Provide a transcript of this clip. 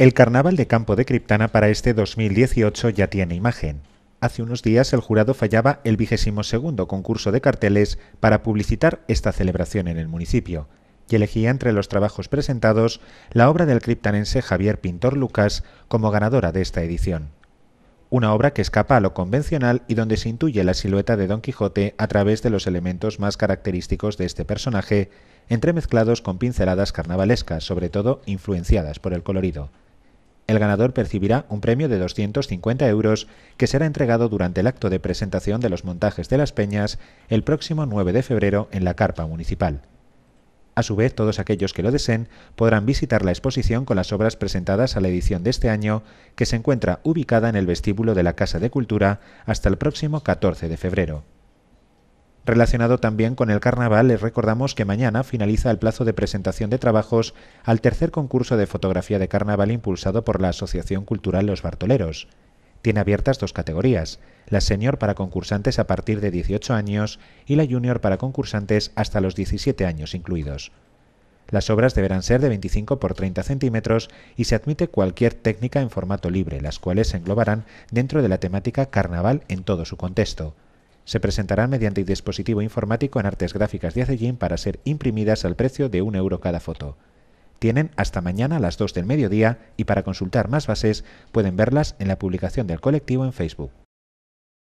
El carnaval de campo de Criptana para este 2018 ya tiene imagen. Hace unos días el jurado fallaba el vigésimo segundo concurso de carteles para publicitar esta celebración en el municipio y elegía entre los trabajos presentados la obra del criptanense Javier Pintor Lucas como ganadora de esta edición. Una obra que escapa a lo convencional y donde se intuye la silueta de Don Quijote a través de los elementos más característicos de este personaje, entremezclados con pinceladas carnavalescas, sobre todo influenciadas por el colorido. El ganador percibirá un premio de 250 euros que será entregado durante el acto de presentación de los montajes de las peñas el próximo 9 de febrero en la carpa municipal. A su vez, todos aquellos que lo deseen podrán visitar la exposición con las obras presentadas a la edición de este año, que se encuentra ubicada en el vestíbulo de la Casa de Cultura hasta el próximo 14 de febrero. Relacionado también con el carnaval, les recordamos que mañana finaliza el plazo de presentación de trabajos al tercer concurso de fotografía de carnaval impulsado por la Asociación Cultural Los Bartoleros. Tiene abiertas dos categorías, la senior para concursantes a partir de 18 años y la junior para concursantes hasta los 17 años incluidos. Las obras deberán ser de 25 por 30 centímetros y se admite cualquier técnica en formato libre, las cuales se englobarán dentro de la temática carnaval en todo su contexto se presentarán mediante dispositivo informático en artes gráficas de Acellín para ser imprimidas al precio de un euro cada foto. Tienen hasta mañana a las 2 del mediodía y para consultar más bases pueden verlas en la publicación del colectivo en Facebook.